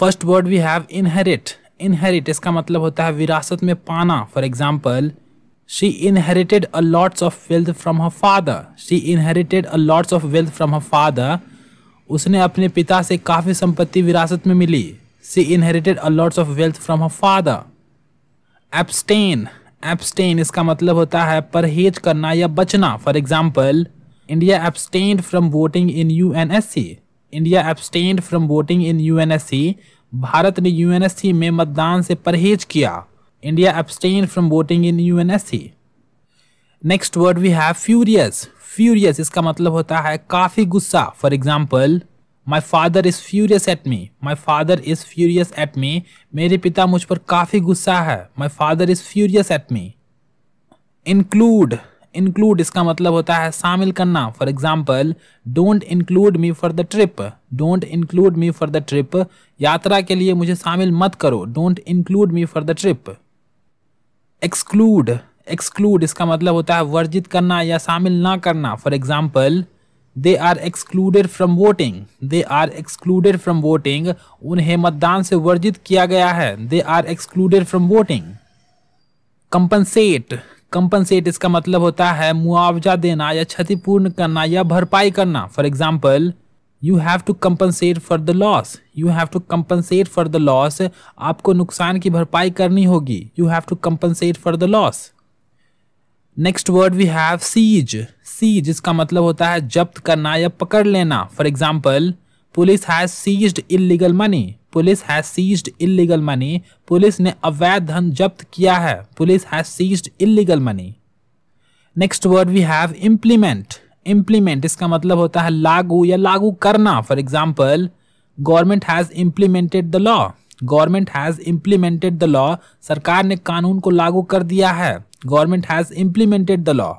First word we have inherit inherit इसका मतलब होता है विरासत में पाना for example she inherited a lots of wealth from her father she inherited a lots of wealth from her father उसने अपने पिता से काफ़ी संपत्ति विरासत में मिली she inherited a lots of wealth from her father abstain abstain इसका मतलब होता है परहेज करना या बचना for example India abstain from voting in U N S C India abstained from voting in UNSC भारत ने यूएनएससी में मतदान से परहेज किया India abstained from voting in UNSC next word we have furious furious इसका मतलब होता है काफ़ी गुस्सा for example my father is furious at me my father is furious at me मेरे पिता मुझ पर काफ़ी गुस्सा है my father is furious at me include include इसका मतलब होता है शामिल करना for example don't include me for the trip don't include me for the trip यात्रा के लिए मुझे शामिल मत करो don't include me for the trip exclude exclude इसका मतलब होता है वर्जित करना या शामिल ना करना for example they are excluded from voting they are excluded from voting उन्हें मतदान से वर्जित किया गया है they are excluded from voting compensate compensate इसका मतलब होता है मुआवजा देना या क्षतिपूर्ण करना या भरपाई करना for example you have to compensate for the loss you have to compensate for the loss आपको नुकसान की भरपाई करनी होगी you have to compensate for the loss next word we have seize seize इसका मतलब होता है जब्त करना या पकड़ लेना for example police has seized illegal money police has seized illegal money police ने अवैध धन जब्त किया है police has seized illegal money next word we have implement implement इसका मतलब होता है लागू या लागू करना for example government has implemented the law government has implemented the law सरकार ने कानून को लागू कर दिया है government has implemented the law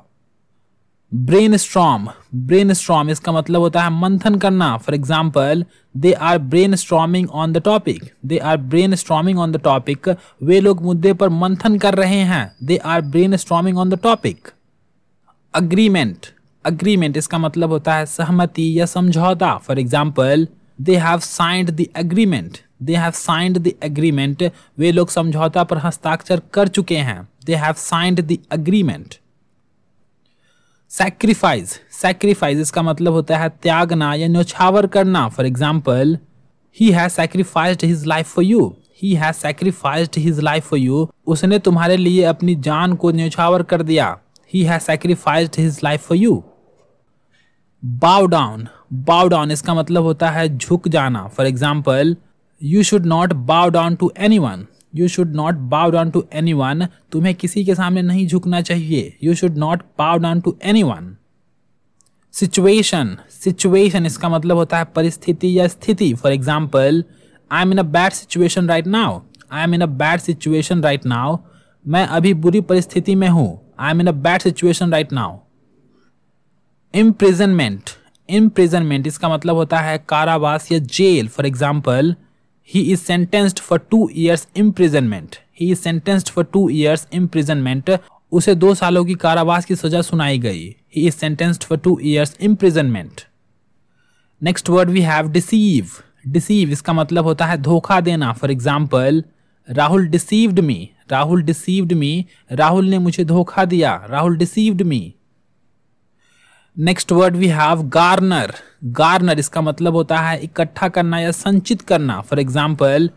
brainstorm brainstorm इसका मतलब होता है मंथन करना for example they are brainstorming on the topic they are brainstorming on the topic वे लोग मुद्दे पर मंथन कर रहे हैं they are brainstorming on the topic agreement agreement इसका मतलब होता है सहमति या समझौता for example they have signed the agreement they have signed the agreement वे लोग समझौता पर हस्ताक्षर कर चुके हैं they have signed the agreement sacrifice sacrifice इसका मतलब होता है त्यागना या न्यौछावर करना for example he has sacrificed his life for you he has sacrificed his life for you उसने तुम्हारे लिए अपनी जान को न्यौछावर कर दिया he has sacrificed his life for you bow down bow down इसका मतलब होता है झुक जाना for example you should not bow down to anyone you should not bow down to anyone तुम्हें किसी के सामने नहीं झुकना चाहिए you should not bow down to anyone situation situation इसका मतलब होता है परिस्थिति या स्थिति for example I am in a bad situation right now I am in a bad situation right now मैं अभी बुरी परिस्थिति में हूँ I am in a bad situation right now imprisonment imprisonment इसका मतलब होता है कारावास या jail for example he is sentenced for two years imprisonment. He is sentenced for two years imprisonment. उसे दो सालों की कारावास की सजा सुनाई गई he is sentenced for two years imprisonment next word we have deceive deceive इसका मतलब होता है धोखा देना for example Rahul deceived me Rahul deceived me Rahul ने मुझे धोखा दिया Rahul deceived me next word we have garner garner इसका मतलब होता है इकट्ठा करना या संचित करना for example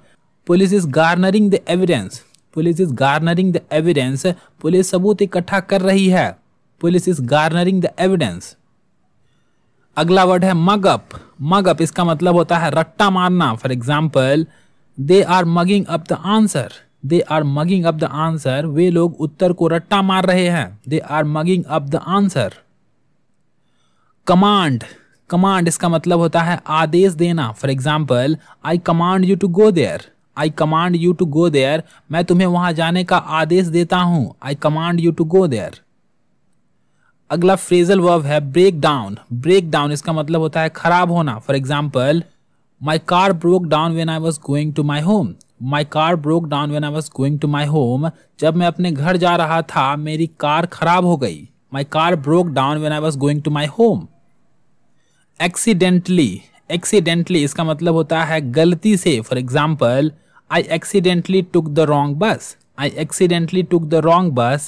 police is garnering the evidence police is garnering the evidence police सबूत इकट्ठा कर रही है police is garnering the evidence अगला वर्ड है मगअप मगअप इसका मतलब होता है रट्टा मारना for example they are mugging up the answer they are mugging up the answer वे लोग उत्तर को रट्टा मार रहे हैं they are mugging up the answer command command इसका मतलब होता है आदेश देना for example I command you to go there I command you to go there मैं तुम्हें वहां जाने का आदेश देता हूं I command you to go there अगला फ्रेजल वर्ब है ब्रेक डाउन ब्रेक डाउन इसका मतलब होता है खराब होना for example my car broke down when I was going to my home my car broke down when I was going to my home जब मैं अपने घर जा रहा था मेरी कार खराब हो गई my car broke down when I was going to my home accidentally accidentally इसका मतलब होता है गलती से for example I accidentally took the wrong bus I accidentally took the wrong बस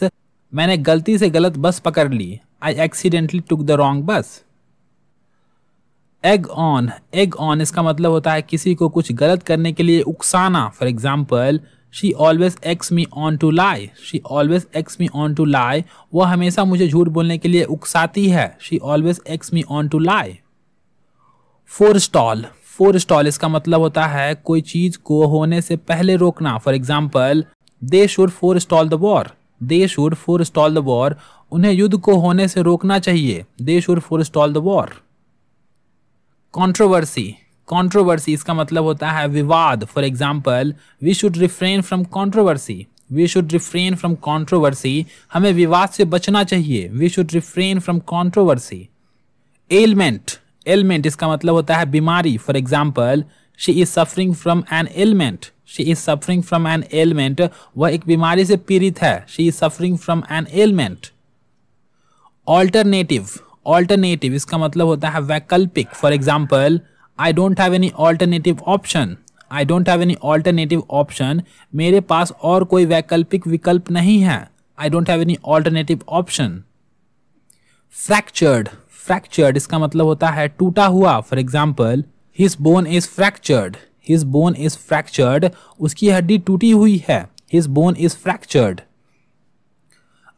मैंने गलती से गलत बस पकड़ ली आई एक्सीडेंटली टुक द रोंग बस एग ऑन एग ऑन इसका मतलब होता है किसी को कुछ गलत करने के लिए उकसाना for example she always eggs me on to lie she always eggs me on to lie वह हमेशा मुझे झूठ बोलने के लिए उकसाती है she always eggs me on to lie forestall forestall इसका मतलब होता है कोई चीज को होने से पहले रोकना for example they should forestall the war they should forestall the war उन्हें युद्ध को होने से रोकना चाहिए they should forestall the war controversy controversy इसका मतलब होता है विवाद for example we should refrain from controversy we should refrain from controversy हमें विवाद से बचना चाहिए we should refrain from controversy ailment ailment इसका मतलब होता है बीमारी for example she is suffering from an ailment she is suffering from an ailment वह एक बीमारी से पीड़ित है she is suffering from an ailment alternative alternative इसका मतलब होता है वैकल्पिक for example I don't have any alternative option I don't have any alternative option मेरे पास और कोई वैकल्पिक विकल्प नहीं है I don't have any alternative option fractured fractured इसका मतलब होता है टूटा हुआ for example his bone is fractured his bone is fractured उसकी हड्डी टूटी हुई है हिज बोन इज फ्रैक्चर्ड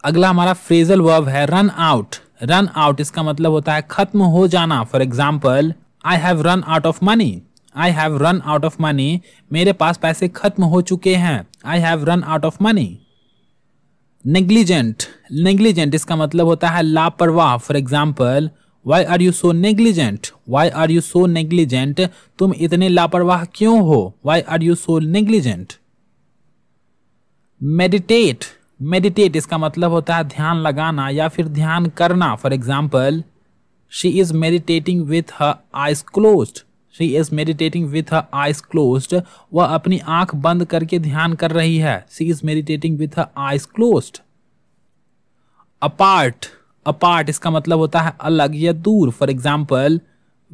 अगला हमारा फ्रेजल वर्ब है रन आउट रन आउट इसका मतलब होता है खत्म हो जाना for example I have run out of money I have run out of money मेरे पास पैसे खत्म हो चुके हैं I have run out of money negligent negligent इसका मतलब होता है लापरवाह for example why are you so negligent why are you so negligent तुम इतने लापरवाह क्यों हो Y are you so negligent meditate meditate इसका मतलब होता है ध्यान लगाना या फिर ध्यान करना for example she is meditating with her eyes close she is meditating with her eyes closed वह अपनी आंख बंद करके ध्यान कर रही है she is meditating with her eyes closed apart apart इसका मतलब होता है अलग या दूर for example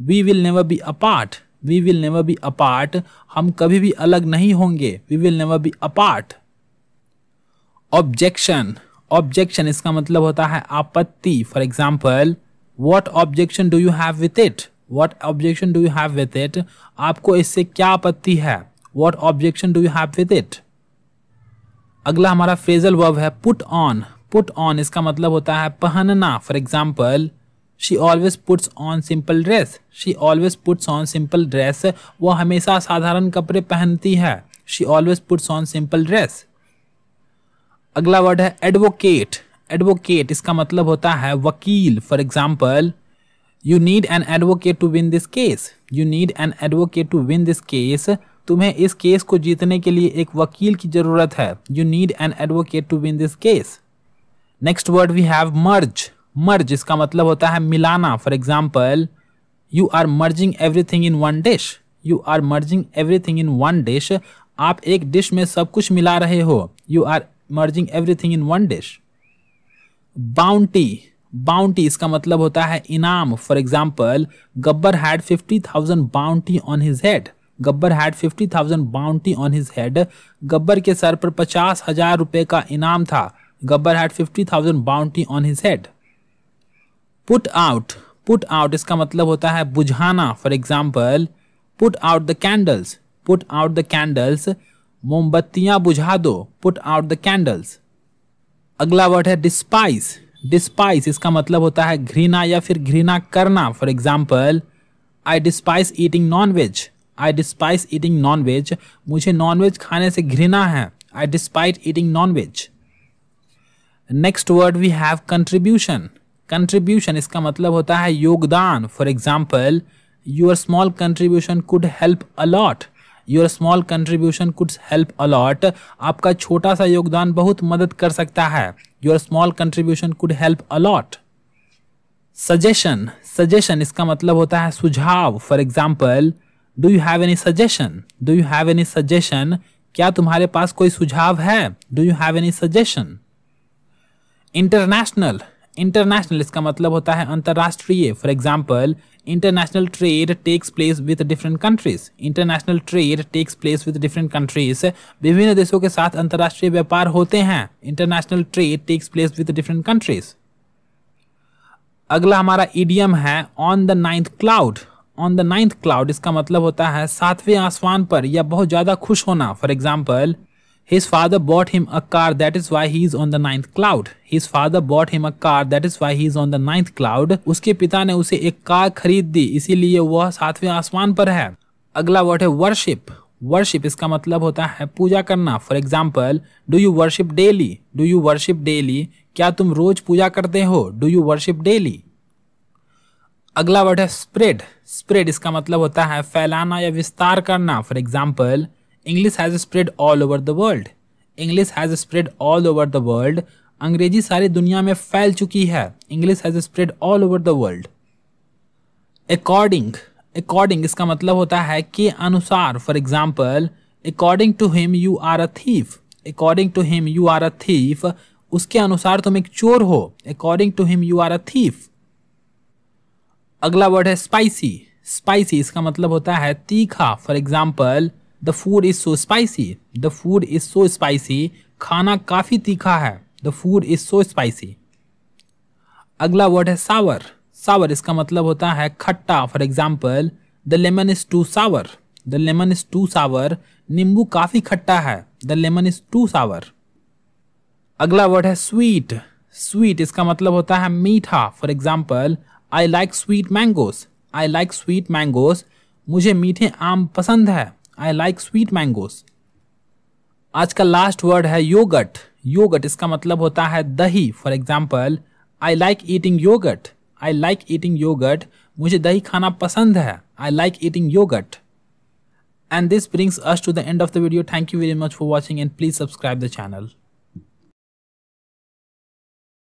we will never be apart we will never be apart हम कभी भी अलग नहीं होंगे we will never be apart objection objection इसका मतलब होता है आपत्ति for example what objection do you have with it what objection do you have with it आपको इससे क्या आपत्ति है what objection do you have with it अगला हमारा फ्रेजल वर्ब है पुट ऑन पुट ऑन इसका मतलब होता है पहनना for example she always puts on simple dress she always puts on simple dress वो हमेशा साधारण कपड़े पहनती है she always puts on simple dress अगला वर्ड है एडवोकेट एडवोकेट इसका मतलब होता है वकील for example you need an advocate to win this case you need an advocate to win this case तुम्हें इस केस को जीतने के लिए एक वकील की जरूरत है you need an advocate to win this case next word we have merge merge इसका मतलब होता है मिलाना for example you are merging everything in one dish you are merging everything in one dish आप एक डिश में सब कुछ मिला रहे हो you are merging everything in one dish bounty bounty इसका मतलब होता है इनाम for example Gabbar had fifty thousand bounty on his head Gabbar had fifty thousand bounty on his head Gabbar के सर पर पचास हजार रुपये का इनाम था Gabbar had fifty thousand bounty on his head put out put out इसका मतलब होता है बुझाना for example put out the candles put out the candles मोमबत्तियां बुझा दो पुट आउट द कैंडल्स अगला वर्ड है डिस्पाइस डिस्पाइस इसका मतलब होता है घृणा या फिर घृणा करना for example I despise eating non veg I despise eating non veg मुझे नॉन वेज खाने से घृणा है I despite eating non veg next word we have contribution contribution इसका मतलब होता है योगदान for example your small contribution could help a lot your small contribution could help a lot आपका छोटा सा योगदान बहुत मदद कर सकता है your small contribution could help a lot suggestion suggestion इसका मतलब होता है सुझाव for example do you have any suggestion do you have any suggestion क्या तुम्हारे पास कोई सुझाव है do you have any suggestion international international इसका मतलब होता है अंतर्राष्ट्रीय for example international trade takes place with different countries international trade takes place with different countries विभिन्न देशों के साथ अंतर्राष्ट्रीय व्यापार होते हैं international trade takes place with different countries अगला हमारा ईडियम है on the ninth cloud on the ninth cloud इसका मतलब होता है सातवें आसमान पर या बहुत ज़्यादा खुश होना for example His father bought him a car, that is why he is on the ninth cloud. His father bought him a car, that is why he is on the ninth cloud. उसके पिता ने उसे एक car खरीद दी इसीलिए वह सातवें आसमान पर है अगला वर्ड है वर्शिप वर्शिप इसका मतलब होता है पूजा करना for example do you worship daily do you worship daily क्या तुम रोज पूजा करते हो डू यू वर्शिप डेली अगला वर्ड है स्प्रेड स्प्रेड इसका मतलब होता है फैलाना या विस्तार करना for example English has spread all over the world English has spread all over the world अंग्रेजी सारी दुनिया में फैल चुकी है English has spread all over the world according according इसका मतलब होता है कि अनुसार for example according to him you are a thief according to him you are a thief उसके अनुसार तुम एक चोर हो according to him you are a thief अगला वर्ड है स्पाइसी स्पाइसी इसका मतलब होता है तीखा for example the food is so spicy the food is so spicy खाना काफ़ी तीखा है the food is so spicy अगला वर्ड है सावर सावर इसका मतलब होता है खट्टा for example the lemon is too sour the lemon is too sour नींबू काफ़ी खट्टा है the lemon is too sour अगला वर्ड है स्वीट स्वीट इसका मतलब होता है मीठा for example I like sweet mangoes I like sweet mangoes मुझे मीठे आम पसंद है आई लाइक स्वीट मैंगोस आज का लास्ट वर्ड है योगट योगट इसका मतलब होता है दही for example I like eating yogurt I like eating yogurt मुझे दही खाना पसंद है I like eating yogurt and this brings us to the end of the video thank you very much for watching and please subscribe the channel